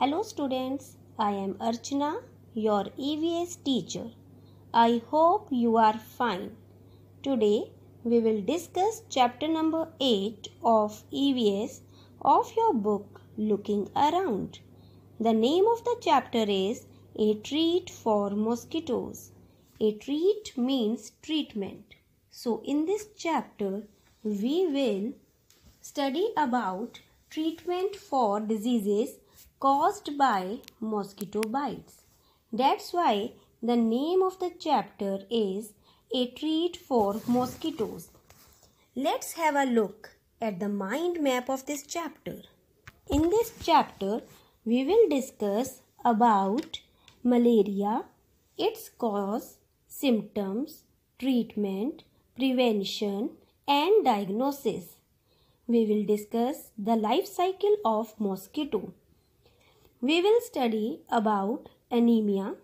Hello students, I am Archana, your EVS teacher. I hope you are fine. Today we will discuss chapter number 8 of EVS of your book Looking Around. The name of the chapter is A Treat for Mosquitoes. A treat means treatment. So in this chapter we will study about treatment for diseases caused by mosquito bites. That's why the name of the chapter is A Treat for Mosquitoes. Let's have a look at the mind map of this chapter. In this chapter, we will discuss about malaria, its cause, symptoms, treatment, prevention, and diagnosis. We will discuss the life cycle of mosquito. We will study about anemia,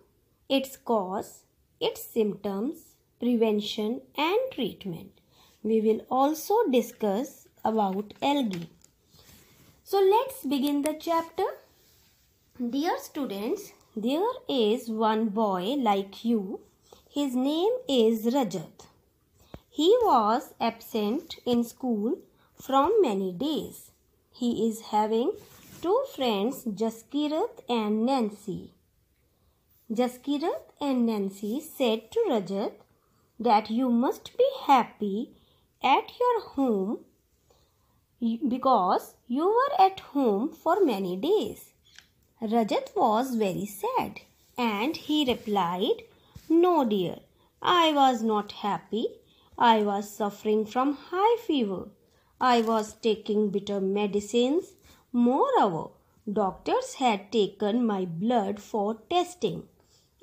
its cause, its symptoms, prevention and treatment. We will also discuss about algae. So let's begin the chapter. Dear students, there is one boy like you. His name is Rajat. He was absent in school from many days. He is having two friends, Jaskirat and Nancy. Jaskirat and Nancy said to Rajat that you must be happy at your home because you were at home for many days. Rajat was very sad and he replied, No, dear, I was not happy. I was suffering from high fever. I was taking bitter medicines Moreover, doctors had taken my blood for testing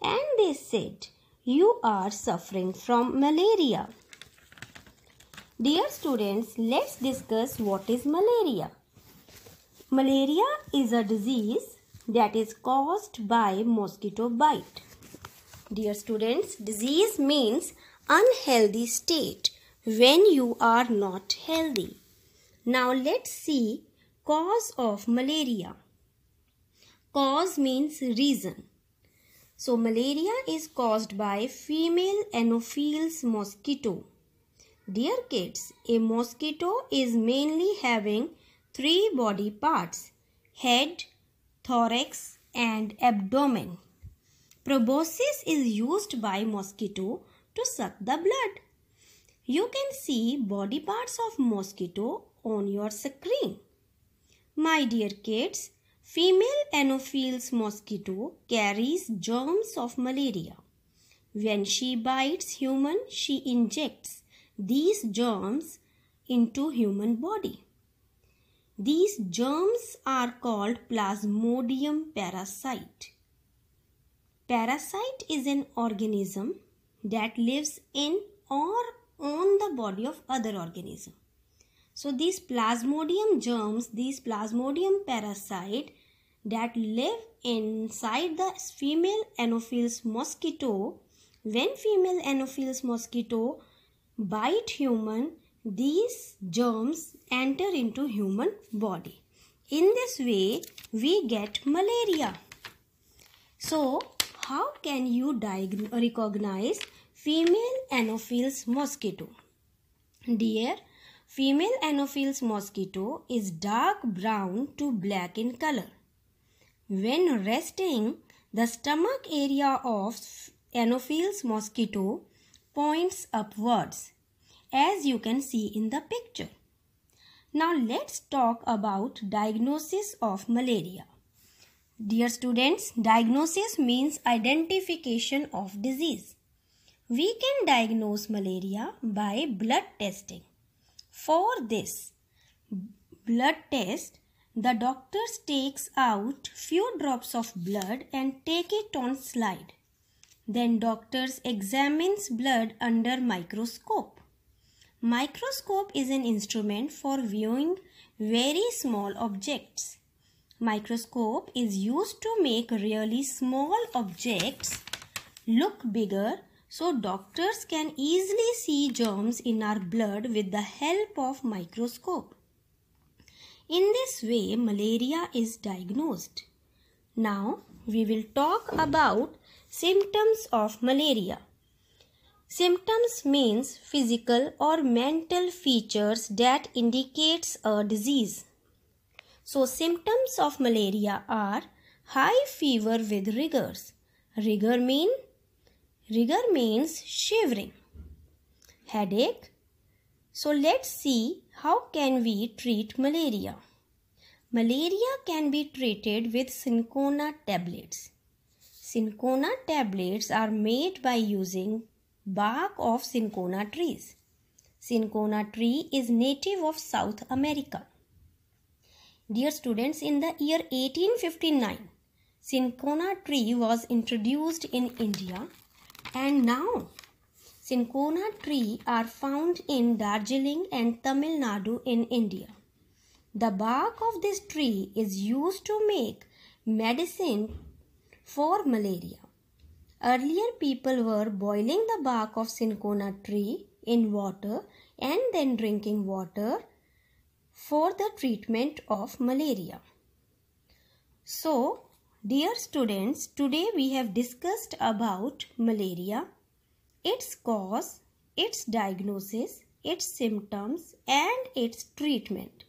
and they said, You are suffering from malaria. Dear students, let's discuss what is malaria. Malaria is a disease that is caused by mosquito bite. Dear students, disease means unhealthy state when you are not healthy. Now let's see cause of malaria. Cause means reason. So malaria is caused by female Anopheles mosquito. Dear kids, a mosquito is mainly having three body parts head, thorax and abdomen. Proboscis is used by mosquito to suck the blood. You can see body parts of mosquito on your screen. My dear kids, female Anopheles mosquito carries germs of malaria. When she bites human, she injects these germs into human body. These germs are called plasmodium parasite. Parasite is an organism that lives in or on the body of other organism. So these plasmodium germs, these plasmodium parasite that live inside the female anopheles mosquito, when female anopheles mosquito bite human, these germs enter into human body. In this way, we get malaria. So, how can you recognize female anopheles mosquito? Dear Female Anopheles mosquito is dark brown to black in color. When resting, the stomach area of Anopheles mosquito points upwards as you can see in the picture. Now let's talk about diagnosis of malaria. Dear students, diagnosis means identification of disease. We can diagnose malaria by blood testing. For this blood test, the doctor takes out few drops of blood and take it on slide. Then doctors examines blood under microscope. Microscope is an instrument for viewing very small objects. Microscope is used to make really small objects look bigger so doctors can easily see germs in our blood with the help of microscope. In this way, malaria is diagnosed. Now, we will talk about symptoms of malaria. Symptoms means physical or mental features that indicates a disease. So symptoms of malaria are high fever with rigors. Rigor mean Rigor means shivering. Headache. So let's see how can we treat malaria. Malaria can be treated with cinchona tablets. Cinchona tablets are made by using bark of cinchona trees. Cinchona tree is native of South America. Dear students, in the year 1859, cinchona tree was introduced in India and now. cinchona tree are found in Darjeeling and Tamil Nadu in India. The bark of this tree is used to make medicine for malaria. Earlier people were boiling the bark of cinchona tree in water and then drinking water for the treatment of malaria. So, Dear students, today we have discussed about malaria, its cause, its diagnosis, its symptoms and its treatment.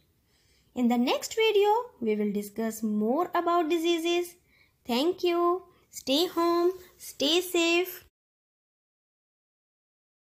In the next video, we will discuss more about diseases. Thank you. Stay home. Stay safe.